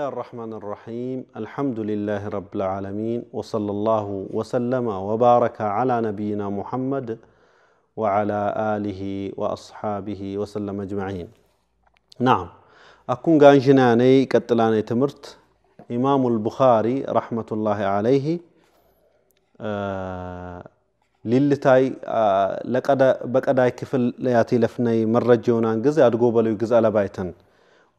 الله الرحمن الرحيم الحمد لله رب العالمين وصلى الله وسلم وبارك على نبينا محمد وعلى آله وأصحابه وسلم أجمعين نعم أكون قان جناني كتلاني تمرت إمام البخاري رحمة الله عليه آه ልልታይ ለቀዳይ ክፍል ለያቲ ለፍነይ መረጀውናን ግዜ ኣድጎበለዩ ግዜ ኣለባይተን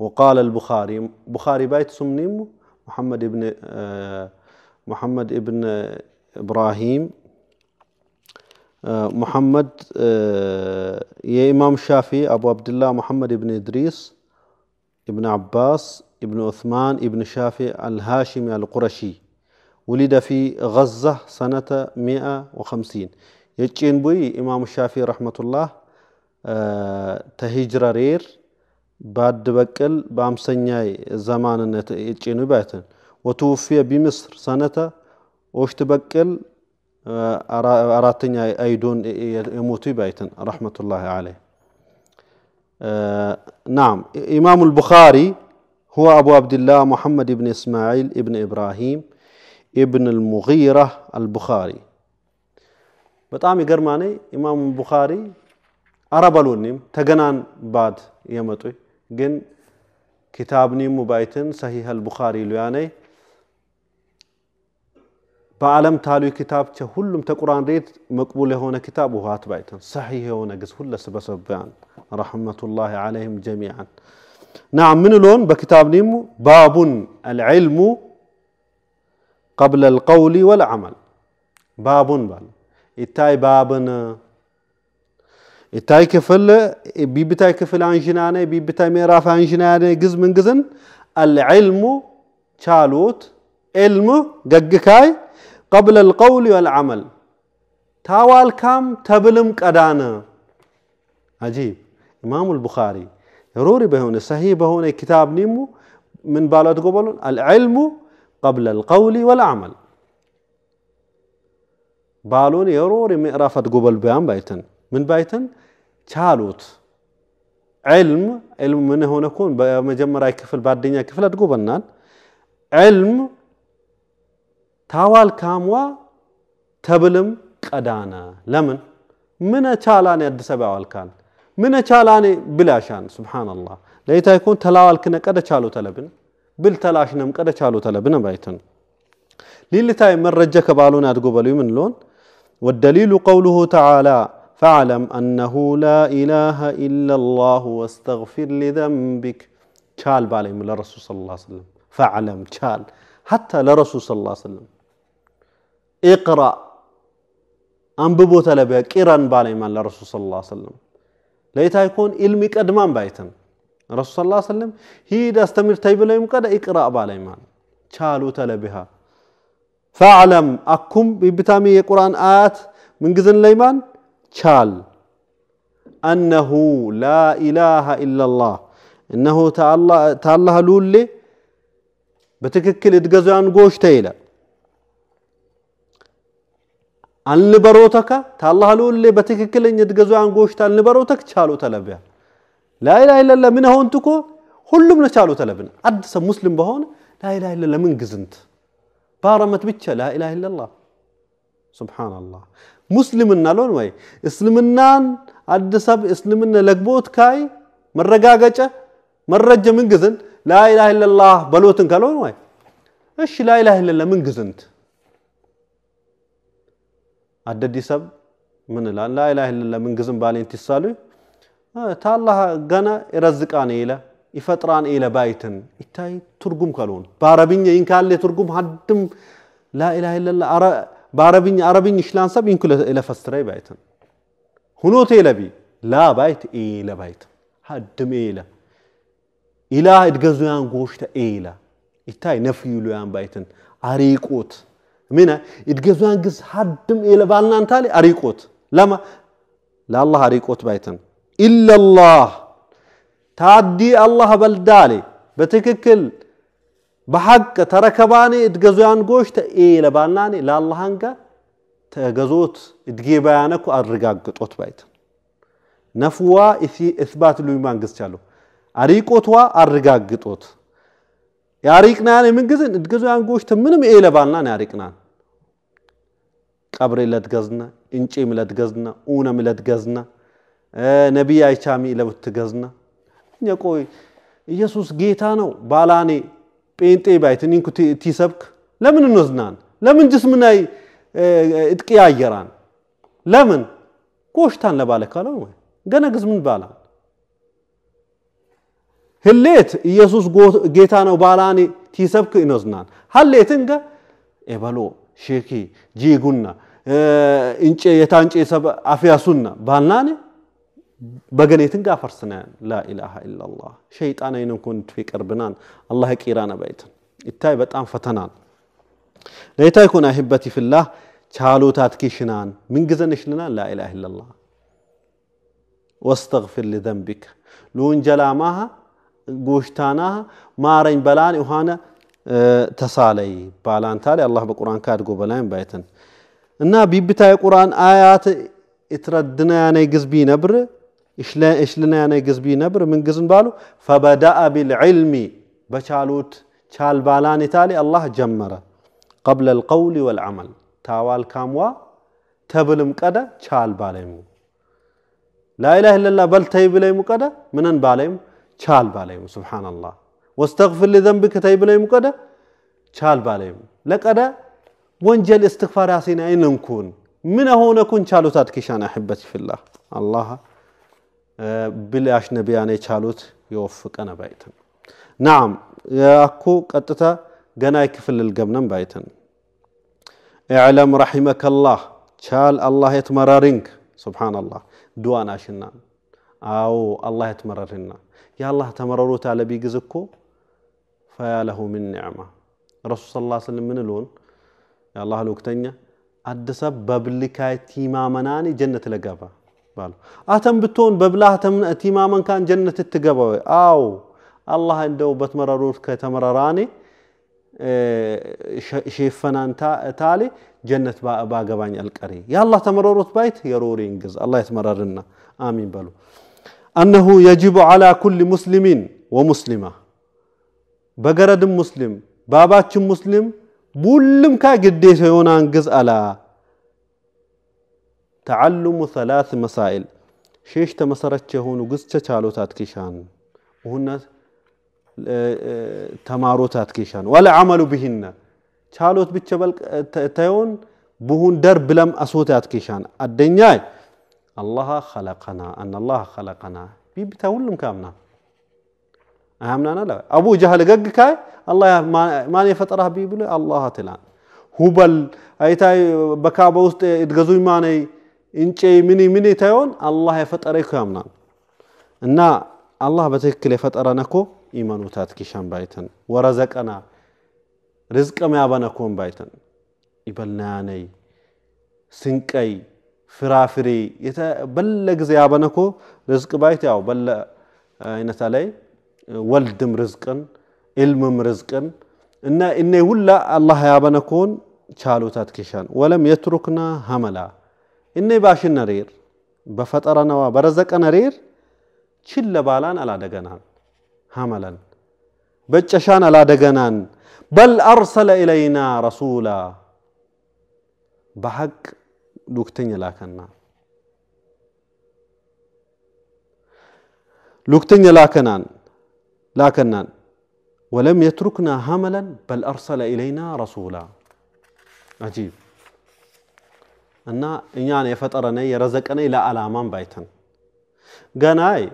وقال البخاري بخاري بايت سمنيم محمد ابن آه، محمد ابن إبراهيم آه، محمد آه، يا إمام الشافعي أبو عبد الله محمد ابن إدريس ابن عباس ابن عثمان ابن شافعي الهاشمي القرشي ولد في غزة سنة 150 يجين بوي إمام الشافعي رحمة الله تهجر رير ባድ በቀል በአምሰኛይ ዘማንን ጭኑ ባይተን ወትውፍየ ቢምስር ሰነተ ኦሽት በቀል አራተኛ አይዶን የሞቱ ባይተን ረሕመቱላሂ ዓለይህ ናም ኢማሙ ልቡኻሪ هو أبو عبد الله محمد بن إسماعيل بن إبراهيم ابن المغيرة البخاري በጣም ይገርማኔ ኢማሙ ቡኻሪ አረበሉኒም ተገናን ባድ የመጡይ جن كتابني مبايتن صحيح البخاري لياني بعالم تالو كتاب كهلم تقران ريت مقبول هون كتاب وهات بايتن صحيح هنا قز هلا سبسبان رحمة الله عليهم جميعا نعم من لون بكتاب نيمو باب العلم قبل القول والعمل باب بل እታይ ክፍል ቢብታይ ክፍል አንዥናነ ቢብታይ ምዕራፍ አንዥናነ ግዝ ምንግዝን አልዕልሙ ቻሉት ዕልም ገግካይ ቀብለ ልቀውል ወልዓመል ታዋልካም ተብልም ቀዳነ አጂብ ኢማሙ ልቡኻሪ ሩሪ በሆነ ሰሂ በሆነ ኪታብ ኒሙ ምን ባሏት ጎበሉን አልዕልሙ ቀብለ ልቀውል ወልዓመል ባሉን የሮሪ ምዕራፍ አድጎበል ቢያን ባይተን من بايتن ቻሉት። ዕልም ዕልም ምን የሆነ ኮን በመጀመሪያ ክፍል በአደኛ ክፍል አድጎበናል። ዕልም ታዋል ካምዋ ተብልም ቀዳነ ለምን ምን ቻላኔ አዲስ አበባ ዋልካል ምን ቻላኔ ብላሻን ሱብሓነላህ ለይታ ይኮን ተላዋል ክነ ቀደ ቻሉ ተለብን ብል ተላሽነም ቀደ ቻሉ ተለብን ባይተን ሊልታይ መረጀ ከባሉን አድጎበሉ ምን ሎን ወደሊሉ ቀውሉሁ ተዓላ فاعلم أنه لا إله إلا الله واستغفر لذنبك چال بالي من الرسول صلى الله عليه وسلم فاعلم چال حتى لرسول صلى الله عليه وسلم اقرأ أنببو تلبي قرن بالي من الرسول صلى الله عليه وسلم ليتا يكون علمي قدمان بايتن الرسول صلى الله عليه وسلم هيد استمر تيب لهم قد اقرأ بالي من چالو تلبيها فاعلم أكم ببتامي القران ات من قزن ليمان ቻል አነሁ ላ ኢላሃ ኢላላህ እነሆ ታላህ ሉሌ በትክክል እድገዛን ጎሽተ ይለ አንልበሮተከ ታላህ ሉሌ በትክክለኝ እድገዛን ጎሽተ አንልበሮተክ ቻሉ ተለቢያ ላኢላሃ ኢለላ ምን ሆንትኮ ሁሉም ነው ቻሉ ተለብን አድ ሰብ ሙስሊም በሆነ ላኢላሃ ኢለላ ምን ግዝንት ባረመት ብቻ ላኢላሃ ኢለላ ሱብሃንአላህ ሙስሊምና ሎን ወይ እስልምናን አዲስ እስልምና ለግቦት ካይ መረጋገጨ መረጀ ምን ግዝን ላኢላህ ኢላላህ በሎትን ከሎን ወይ እሺ ላኢላህ ኢላላህ ምን ግዝንት አደዲ ሰብ ምን ላ ላኢላህ ኢላላህ ምን ግዝን ባለን ትሳሉ ታላህ ገና ይረዝቃን ኢለ ይፈጥራን ኢለ ባይትን ይታይ ትርጉም ከሎን ባረብኛ ይንካለ ትርጉም ሀድም ላኢላህ ኢላላህ በአረብኛ አረብኝ ይሽላንሰብ ይንኩለ ለፈስትረይ ባይተን ሁኖቴ ለቢ ላ ባይት ኤለ ባይት ሀድም ኤለ ኢላ እድገዙያን ጎሽተ ኤለ ይታይ ነፍዩሉያን ባይትን አሪቆት ምነ እድገዙያን ግዝ ሀድም ኤለ ባልናንታሌ አሪቆት ለማ ለአላህ አሪቆት ባይትን ኢለላህ ታዲ አላህ በልዳሌ በትክክል بحق تركباني اتقزوان قوشت اي لباناني لا الله هنقا تقزوت اتقيبانكو الرقاق قطوت بايت نفوا اثبات الويمان قزتالو አሪቆቷ አረጋግጦት ያሪቅናን የምንግዝን እድገዙ ያንጎሽት ምንም ኤለባናን ያሪቅናን ቀብሬ ለትገዝና እንጪም ለትገዝና ኡነም ለትገዝና ነቢይ አይቻሚ ለብትገዝና እኛ ቆይ ኢየሱስ ጌታ ነው ባላኔ ጴንጤ ባይት ኢንኩ ቲሰብክ ለምን እንወዝናን ለምን ጅስምናይ እጥቅያየራን ለምን ጎሽታን ለባለ ካለው ወይ ገነ ግዝምን ባላ ህሌት ኢየሱስ ጌታ ነው ባላኔ ቲሰብክ ይኖዝናን ሀሌትን ገ ኤበሎ ሼኪ ጂጉና እንጨ የታንጨ ሰብ አፍያሱና ባልናኔ بقنيتن قافر سنان لا إله إلا الله شيطان أين كنت في قربنان الله كيرانا بيتن إتاي بتان فتنان ليتا يكون أحبتي في الله شالوتات كيشنان من قزنش لنا لا إله إلا الله واستغفر لذنبك لون جلامها قوشتاناها مارين بلان وهانا أه تسالي بالان تالي الله بقرآن كاد قبلين بيتن እና ቢብታይ ቁርአን አያት እትረድና ያነ ግዝቢ ነብር إشلا إشلنا يعني جزبي نبر من جزن بالو فبدأ بالعلم بشالوت شال بالان تالي الله جمره قبل القول والعمل تاوال كاموا تبلم كدا شال باليم لا إله إلا الله بل تيب ليمو كدا منن باليم شال باليم سبحان الله واستغفر لذنبك تيب ليمو كدا شال باليم لك أدا وانجل استغفار ياسين أين نكون من هون نكون شالو تاتكي أحبتي في الله الله ብላሽ ነቢያን የቻሉት የወፍቀነ ባይተን ናም አኩ ቀጥታ ገናይ ክፍል ልገብነን ባይተን ኢዕለም ረሒመከላህ ቻል አላህ የትመራሪንግ ስብሓናላህ ድዋን አሽና አዎ የትመራሪና የአላህ ተመረሩት አለቢ ግዝ እኮ ፈያለሁ ምን ኒዕማ ረሱል ስላ ስለም ምን ልሆን የአላህ ልክተኛ አደሰብ በብልካይ ቲማመናኒ ጀነት ለገባ ባሉ አተም ብትሆን በብላህ ቲማመን ካን ጀነት ትገባ ወይ? አዎ አላህ እንደው በትመረሩት ከተመረራኔ ሼፈናን ታሌ ጀነት ባገባኝ አልቀሬ የአላህ ተመረሩት ባይት የሮሬ እንግዝ አላህ የተመረርና አሚን በሉ أنه يجب على كل مسلم ومسلمة بقرد مسلم باباتش مسلم بولم كا قديس يونان قز على تعلم ثلاث مسائل شيش تمسرت هون وقصة تشالوتات كيشان وهن اه، اه، تماروتات كيشان ولا عمل بهن تشالوت بتشبل اه، تيون بهون در بلم أصوتات كيشان الدنيا الله خلقنا أن الله خلقنا بيبتاولم كامنا أهمنا أنا لا أبو جهل قق كاي الله ما ما يفتره بيبلو الله تلان هبل أيتاي بكابة وسط يتجزوي ماني እንጨ ምን ምን ይታየውን አላህ የፈጠረ እኮ ያምናል እና አላህ በትክክል የፈጠረን እኮ ኢመኑታት ኪሻን ባይተን ወረዘቀና ርዝቅም ያበነኮን ባይተን ይበልናያነይ ስንቀይ ፍራፍሬ በለ ጊዜ ያበነኮ ርዝቅ ባይት ያው በለ አይነታ ላይ ወልድም ርዝቅን ኢልምም ርዝቅን እና እኔ ሁላ አላህ ያበነኮን ቻሉታት ኪሻን ወለም የትሩክና ሀመላ إني باشن نرير بفترة نوا برزك نرير شل بالان على دجنان هملا بتشان على دجنان بل أرسل إلينا رسولا بحق لوكتني لكننا لوكتني لكنان لكنان ولم يتركنا هملا بل أرسل إلينا رسولا عجيب أنا أنا إن أنا فترنا أنا إلى ألامان بيتن جناي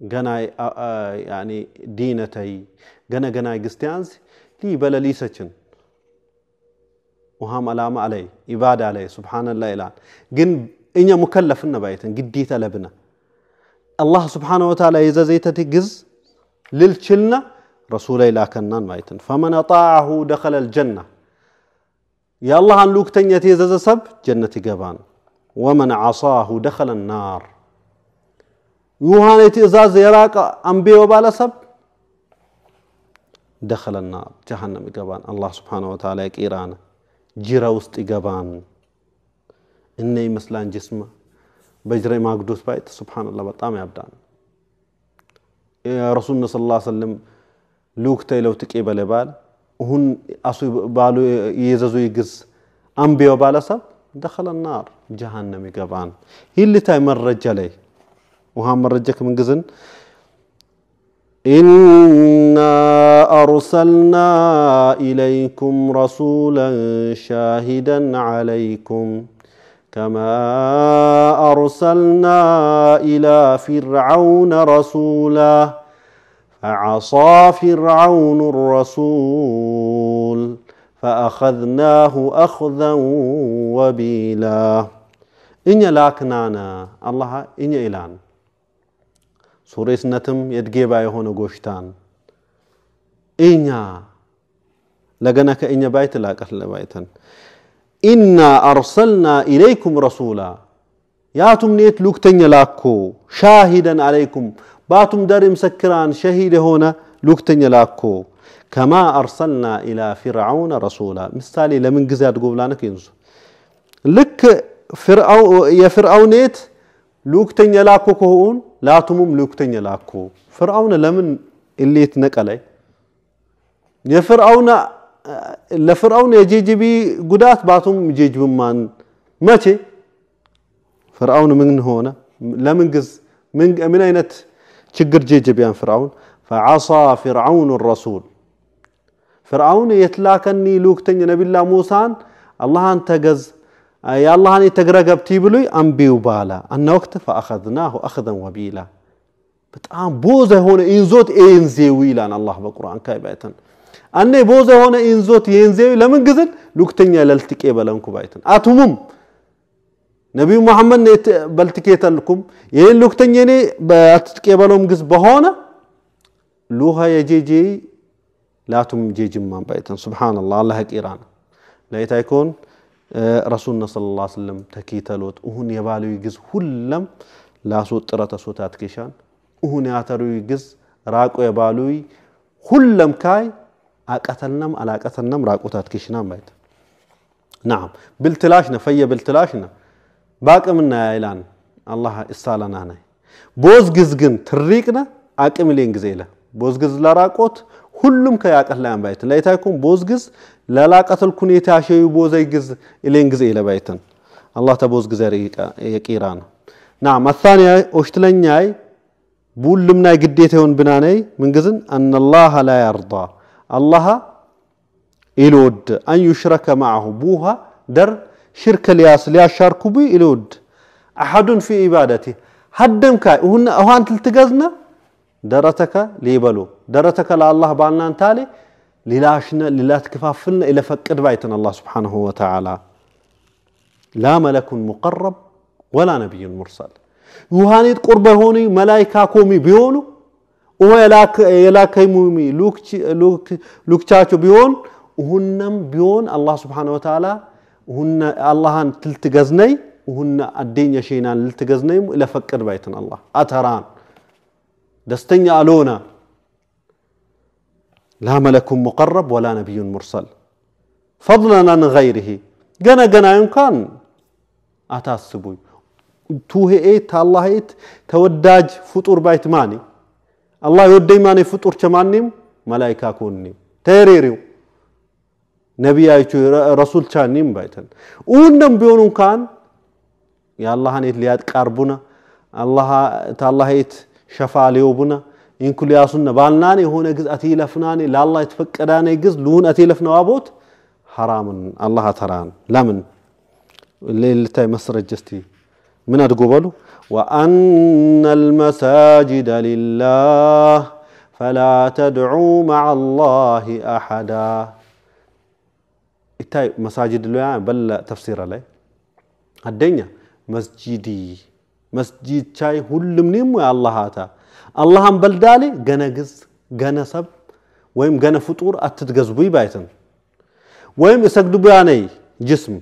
جناي يعني دينتي جنا جناي جستيانز لي بلا لي سجن وهم ألام علي إبادة علي سبحان الله إلان جن إن مكلفنا بيتن قدي تلبنا الله سبحانه وتعالى إذا زيتت جز للشلنا رسول إلى كنان بيتن فمن أطاعه دخل الجنه የአላህን ልኡክተኛ የታዘዘ ሰብ ጀነት ይገባን ወመን ዓሳሁ ደኸለ ናር የውሃን ትእዛዝ የራቀ ባለ ባለሰብ ደኸለ ናር ጀሃነም ይገባን። አላህ ስብሓነ ወተዓላ የቂራን ጅራ ውስጥ ይገባን። እነ ይመስላን ጅስማ በጅረ ማግዶት ባይት ስብሓንላ በጣም ያብዳን። ረሱልና ስ ላ ሰለም ልኡክተይ ለውጥቄ በለባል وهن أسوي بالو يزازو يجز أنبياء بالسب دخل النار جهنم يقبان هي اللي تاي مرجة لي وها مرجك من جزن إنا أرسلنا إليكم رسولا شاهدا عليكم كما أرسلنا إلى فرعون رسولا عصى فرعون الرسول فأخذناه أخذا وبيلا إن لاكنانا الله إن إلان سورة نتم يدقيبا يهون قوشتان إن لقناك إن بايت كهل بايتن إنا أرسلنا إليكم رسولا يا تمنيت لوكتن لاكو شاهدا عليكم ባቱም ደር ሰክራን ሸሂድ የሆነ ልክተኛ ላኮ ከማ አርሰልና ኢላ ፊርዓውን ረሱላ ምሳሌ ለምን ጊዜ አድጎ ብላነክ ይንሱ ልክ የፍርአውኔት ልክተኛ ላኮ ከሆን ላቱሙም ልክተኛ ላኮ ፍርአውን ለምን እሌት ነቀላይ የፍርአውን ለፍርአውን የጀጅቢ ጉዳት ባቱም ጀጅብማን መቼ ፍርአውን ምን ሆነ ለምን ግዝ ምን አይነት ችግር ጀጀብያን ፍርዓውን ፈዓሳ ፍርዓውን ረሱል ፍርዓውን የትላከኒ ልኡክተኛ ነቢላ ሙሳን አላህን ተገዝ የአላህን የተግረገብቲ ብሉይ አንቢው ባላ አና ፈአኸዝናሁ አኸዘን ወቢላ በጣም ቦዘ የሆነ ኢንዞት ኤንዜዊ ይላን አላህ በቁርአን ካይባይተን አነ ቦዘ የሆነ ኢንዞት የንዜዊ ለምን ግዝን ልኡክተኛ ለልትቄ በለንኩ ባይተን አትሙም ነቢዩ መሐመድ በልትኬተልኩም ይህን ሉክተኝ እኔ በአትጥቅ ግዝ በሆነ ሉሃ የጄጄ ላቱም ጄጅማን ባይተን ስብሓንላ አላ ቂራን ለይታይኮን ረሱልና ስለ ላ ስለም ተኪተሎት እሁን የባልዊ ግዝ ሁለም ላሱ ጥረተ ሶታት ኬሻን እሁን ያተርዊ ግዝ ራቆ የባልዊ ሁለም ካይ አቀተልነም አላቀተልነም ራቆታት ኬሽናን ባይተን ናም ብልትላሽ ነ ፈየ ብልትላሽ ነ በአቅምና ያይላን አላ እሳላና ናይ ቦዝግዝ ግን ትሪቅነ አቅም ሌን ጊዜ ለ ቦዝግዝ ለራቆት ሁሉም ከያቀት ላይ ባይትን ላይታይኩም ቦዝግዝ ለላቀተል ኩኔታ ያሸዩ ቦዘይ ግዝ ኢሌን ጊዜ ኢለ ባይትን አላህ ተቦዝግዘ የቂራ ነው ና መታንያ ኦሽትለኛይ ናይ ግዴታ ይሆን ብናነይ ምንግዝን አነላህ ላ ያርዳ አላሃ ኢልወድ አን ዩሽረከ ማዓሁ ቡሃ ደር شرك لياس ليا شاركو بي إلود أحد في عبادته هدم كاي وهن أهان تلتقزنا درتك ليبلو درتك لله بالنا تالي للاشنا للا تكفافلنا إلى فكر بيتنا الله سبحانه وتعالى لا ملك مقرب ولا نبي مرسل يوهانيت قرب هوني ملايكا كومي بيونو ويلاك يلاك يمومي لوك لوك تاتو بيون وهنم بيون الله سبحانه وتعالى هن الله اللهن تلتجزني وهن الدنيا شينان لتجزني إلى فكر بيتنا الله أتران دستني ألونا لا ملك مقرب ولا نبي مرسل فضلا عن غيره جنا جنا يمكن أتاسبوي توهئت الله إيت توداج فطور بيت ماني الله يودي ماني فطور كمانيم ملائكة كوني تيريريو ነቢያቸው ረሱል ቻኒም ባይተን ኡንደም ቢሆኑ እንኳን የአላህን የት ሊያጥቃርቡነ ታላህ የት ሸፋ ሊዮቡነ ኢንኩል ያሱነ ባልናኔ የሆነ ግዝ አቴለፍናኔ ለአላህ የተፈቀዳኔ ግዝ ልሁን አቴለፍነዋ ቦት ሐራምን አላህ አተራን ለምን ሌልታይ መስረጀ እስቲ ምን አድጎ በሉ وأن المساجد لله فلا تدعوا مع الله أحدا ይታይ መሳጅድ itti masaajidloyaa balla tafsiirale addenya masjidii masjidchaay ሁልምኒሙ የአላሃታ አላሃን በልዳሌ ገነ ግዝ ገነ ሰብ ወይም ገነ ፍጡር አትትገዝቡ ባይትን ወይም እሰግዱ ቢያነይ ጅስም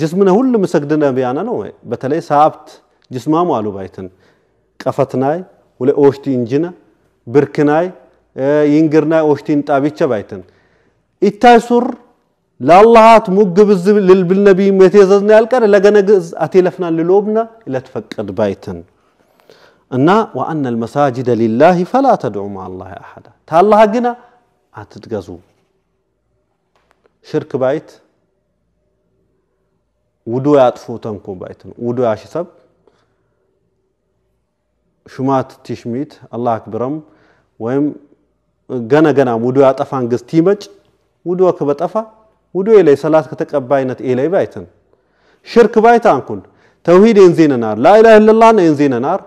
ጅስምነ ሁሉም እሰግድነ ቢያነ ነው በተለይ ሰብት ጅስማሙ አሉ ባይትን ቀፈትናይ ወለ ኦሽቲ እንጂነ ብርክናይ ይንግርናይ ኦሽቲ እንጣቢቸ ባይትን ኢታይ ሱር ለአላሃት ሙግብ ልብል ነቢይም የትዘዝነ ያልቀር ለገነ ግእዝ አቴለፍና ልሎብነ ለትፈቅድ ባይትን እና ወአነ ልመሳጅደ ሊላህ ፈላ ተድዑ ማ ላ አሓዳ ታላሃ ግና አትትገዙ ሽርክ ባይት ውዱ ያጥፉ ተንኩ ነው ውዱ ያሽሰብ ሹማት ቲሽሚት አላህ አክብረም ወይም ገና ገና ውዱ ያጠፋን ግዝ ቲመጭ ውድወ ክበጠፋ ውድዌ ላይ ሰላት ከተቀባይነት ኤለይ ባይትን ሽርክ ባይታ አንኩን ተውሂድ የንዜነናር ላኢላህ ለላን የንዜነናር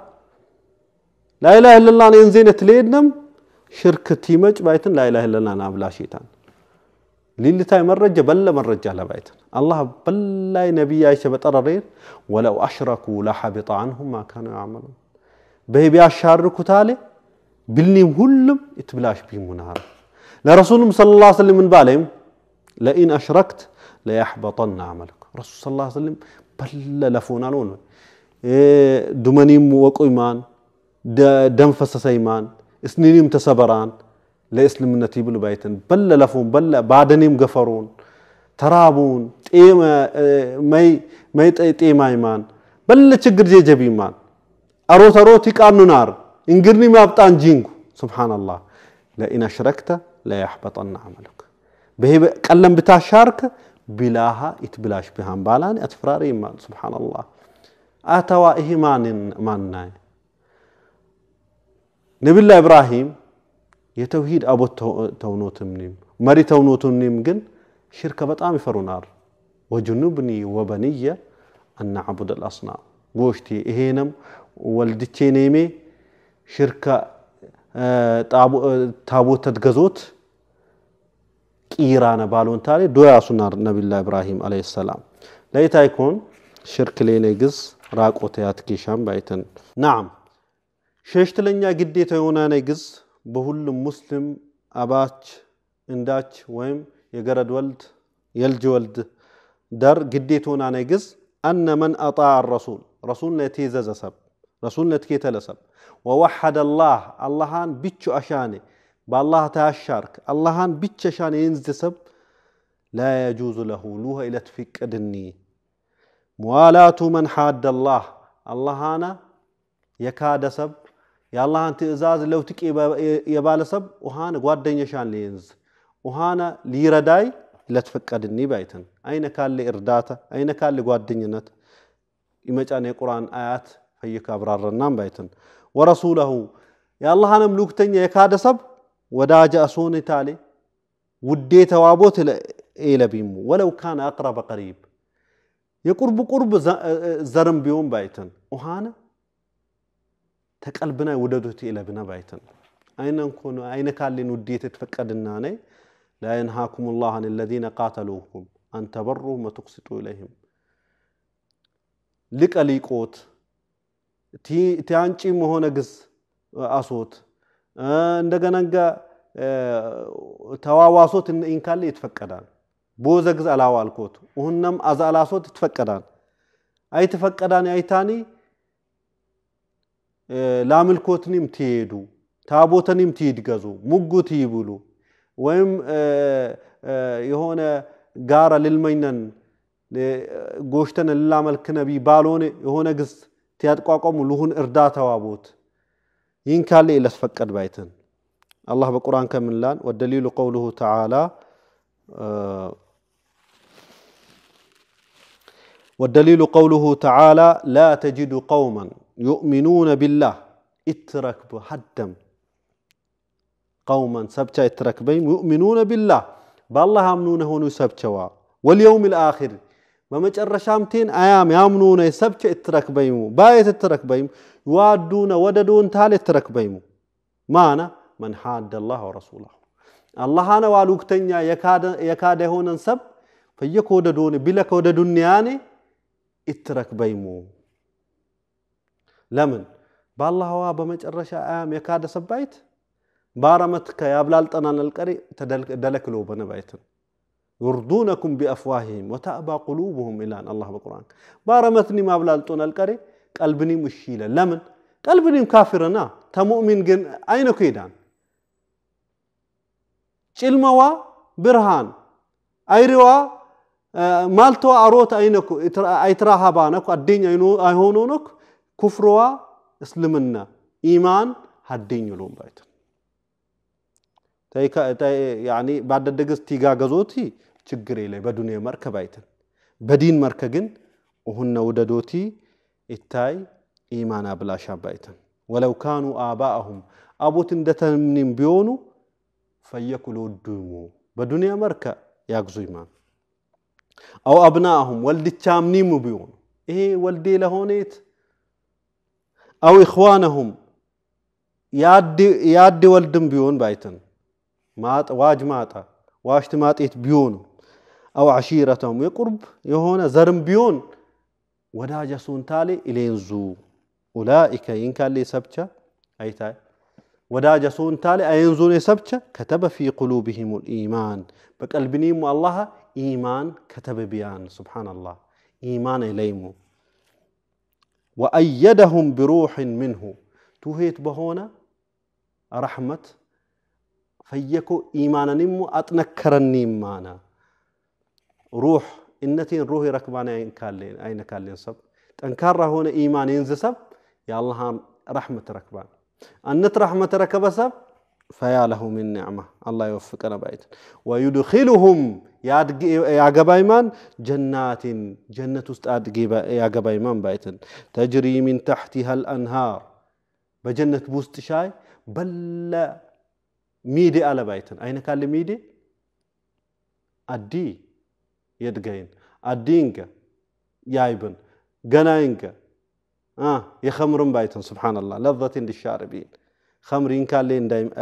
ላኢላህ ለላን የንዜነት ሌድንም ሽርክ ቲመጭ ባይትን ላኢላህ ለላን ናብላ ሸይጣን ሊልታይ መረጀ በለ መረጃ ለባይትን አላህ በላይ ነቢይ አይሸ በጠረሬን ወለው አሽረኩ ለሐቢጠ አንሁም ማካኑ ያዕመሉን በሂቢያ አሻርኩታሌ ብልኒም ሁሉም ኢትብላሽ ቢሙናር ለረሱሉም ስለ ላ ስለም ምን ባለይም ለኢን አሽረክት ለያሕበጠና አመልክ ረሱል ስለ ላ ስለም በለ ለፎን አልሆነ ዱመኒም ወቁይማን ደም ፈሰሰይማን እስኒኒም ተሰበራን ለእስልምነት ይብል ባይተን በለ ለፎን በለ ባደኔም ገፈሮን ተራቡን መይ ጤማይማን በለ ችግር ጀጀቢማን አሮት አሮት ይቃኑናር እንግርኒ ማብጣን ጂንጉ ስብሓናላህ ለኢን አሽረክተ ለያሕበጠና ዓመለክ ቀለም ብታሻርክ ቢላሃ ይትብላሽ ቢሃን ባላን አትፍራሪ ይማል ስብሓንላህ ኣተዋ ይሄ ማናየ ነብላ ኢብራሂም የተውሂድ አቦት ተውኖትምኒም መሪ ተውኖትምኒም ግን ሽርከ በጣም ይፈሩናል ወጅኑብኒ ወበንየ አናዕቡድ አልአስናም ጎሽቴ ይሄነም ወልድቼ ኔሜ ሽርከ ታቦት ተትገዞት ቂራ ነ ቂራነ ባሎንታሪ ዶያሱና ነቢላ ኢብራሂም አለ ሰላም ለይታይኮን ሽርክሌኔ ግዝ ራቆተ ያትኬሻም ባይተን ናም ሸሽትለኛ ግዴታ የሆነ ነ ግዝ በሁሉም ሙስሊም አባች እንዳች ወይም የገረድ ወልድ የልጅ ወልድ ደር ግዴት ሆና ነ ግዝ አነ መን አጣ ረሱል ረሱል ነቴዘዘሰብ ረሱል ነትኬተለሰብ ወወሐደ ላህ አላሃን ብቹ አሻኔ በአላህ ተያሻርክ አላሃን ብቻ ሻን የንዝ ሰብ ላ የጁዙ ለሁ ሉሃ ኢለትፊቅድኒ ሙዋላቱ መን ሓደ ላህ አላሃና የካደ ሰብ የአላህን ትእዛዝ ለውትቅ የባለ ሰብ ውሃነ ጓደኛሻን ለየንዝ ውሃነ ሊረዳይ ለትፈቀድኒ ባይተን አይነ ካለ እርዳታ አይነ ካለ ጓደኝነት ይመጫን የቁርአን አያት ፈይካ አብራረናም ባይተን ወረሱለሁ የአላህንም ልኡክተኛ የካደ ሰብ ወዳጅ አሶን ታሌ ውዴተዋ ቦት ኤለቢሙ ወለው ካነ አቅረበ ቀሪብ የቁርብ ቁርብ ዘርም ቢሆን ባይተን ኡሃነ ተቀልብና ውደዶት ኤለብነ ባይተን አይነን ኮኑ አይነ ካሌን ውዴት ትፈቀድና ነይ لا ينهاكم الله عن الذين قاتلوكم أن تبروا وتقسطوا إليهم لك أليقوت تيانشي مهونة قز أصوت እንደገና እንጋ ተዋዋሶት ኢንካል ይትፈቀዳል ቦዘ ግዝ አላዋልኮት ሁነም አዛላሶት ይትፈቀዳል አይትፈቀዳን አይታኒ ላምልኮትንም ትሄዱ ታቦተንም ትይድገዙ ሙጉት ይብሉ ወይም የሆነ ጋራ ልልመኝነን ጎሽተን ልላመልክ ነቢ ባልሆነ የሆነ ግዝ ትያጥቋቋሙ ልሁን እርዳ ተዋቦት ይህን ካለ ይለስፈቀድ ባይተን አላህ በቁርአን ከምንላን ወደሊሉ ቀውልሁ ተዓላ والدليل قوله تعالى لا تجد قوما يؤمنون بالله اترك بهدم قوما سبتا اترك بهم يؤمنون بالله بالله امنون هون سبتا واليوم الاخر በመጨረሻም በመጨረሻምቴን አያም ያምኑነ ሰብቸ እትረክበይሙ ባየት እትረክበይሙ ዋዱነ ወደዱን ታል እትረክበይሙ ማና መን ሓደ ላህ ወረሱላሁ አላሃነ ዋሉክተኛ የካደ የሆነን ሰብ ፈየከወደዱን ቢለከወደዱንያኔ እትረክበይሙ ለምን በአላህዋ በመጨረሻ አያም የካደ ሰብ ባይት ባረመትከ ያብላልጠናን አልቀሪ ተደለክሎ ነው ዩርዱነኩም ቢአፍዋሂም ወተእባ ቁሉብሁም ይላን አላህ በቁርአን ባረመትኒ ማብላልጡን አልቀሬ ቀልብኒም እሺ ይለ ለምን ቀልብኒም ካፊርና ተሙእሚን ግን አይነ ኮይዳን ጭልመዋ ብርሃን አይሪዋ ማልተዋ አሮት አይነኩ አይትራሃባነኩ አደኝ አይሆኖኖክ ኩፍርዋ እስልምና ኢማን ሀደኝ ሎም ባይተን يعني بعد الدقس ችግር የለ በዱንያ መርከብ ባይትን በዲን መርከ ግን ሁነ ውደዶቲ ኢታይ ኢማና ብላሻ ባይተን ወለው ካኑ አባአሁም አቦት እንደተምኒም ቢሆኑ ፈየኩሉ ዱሙ በዱንያ መርከ ያግዙ ኢማን አው አብናአሁም ወልድቻምኒሙ ቢሆኑ ይሄ ወልዴ ለሆኔት አው ኢኽዋነሁም ያዴ ወልድም ቢሆን ባይተን ማጥ ዋጅ ማጣ ዋሽት ማጤት ቢሆኑ أو عشيرتهم يقرب يهونا زرمبيون ودا جسون تالي إلين زو أولئك إن كان لي سبتة أي تاي ودا جسون تالي أين لي سبتة كتب في قلوبهم الإيمان بقلبنيم الله إيمان كتب بيان سبحان الله إيمان إليم وأيدهم بروح منه توهيت بهون رحمة فيكو إيمانا نمو أتنكر النيمانا ሩሕ እነቴን ሩህ ይረክባን አይነ ካሌን ሰብ ጠንካራ ሆነ ኢማን የንዝ ሰብ የአላሃን ረሕመት ረክባን አነት ረሕመት ረከበ ሰብ ፈያ ለሁ ምን ኒዕማ አላ ይወፍቀነ ባይትን ወዩድኪልሁም ያገባይማን ጀናትን ጀነት ውስጥ ያገባይማን ባይትን ተጅሪ ምን ታሕቲሃ ልአንሃር በጀነት ውስጥ ሻይ በለ ሚዴ አለ ባይትን አይነ ካለ ሚዴ አዲ yadgayin addiinka yaaybin ganaayinka የኸምርን ባይትን ስብሓንላህ ለዘትን ሊሻርቢን ኸምሪ እንካሌ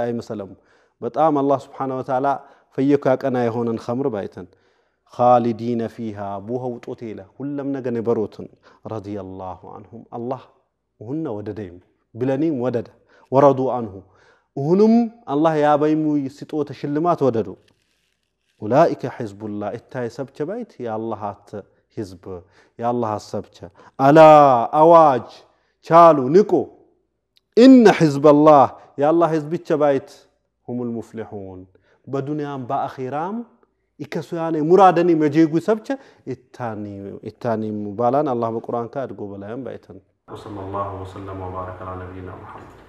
አይምሰለም በጣም አላህ ስብሓነ ወተዓላ ፈየኩ ያቀና የሆነን ኸምር ባይትን ካሊዲነ ፊሃ ቡኸ ውጦት የለ ሁለም ነገ ነበሮትን ረድየላሁ አንሁም አላህ እሁነ ወደደይም ብለኒም ወደደ ወረዱ አንሁ እሁንም አላህ ያበይሙ ስጦተ ሽልማት ወደዱ ኡላኢከ ሒዝቡላ እታይ ሰብ ቸባይት የአላሃት ህዝብ የአላሃት ሰብቸ አላ አዋጅ ቻሉ ንቁ إن حزب الله يا الله حزب الشبايت هم المفلحون بدنيا بآخرام إكسو يعني مرادني مجيغو سبچه التاني التاني مبالان الله بقرآن كاد قبلهم بيتن وصلى الله وسلم وبارك على نبينا محمد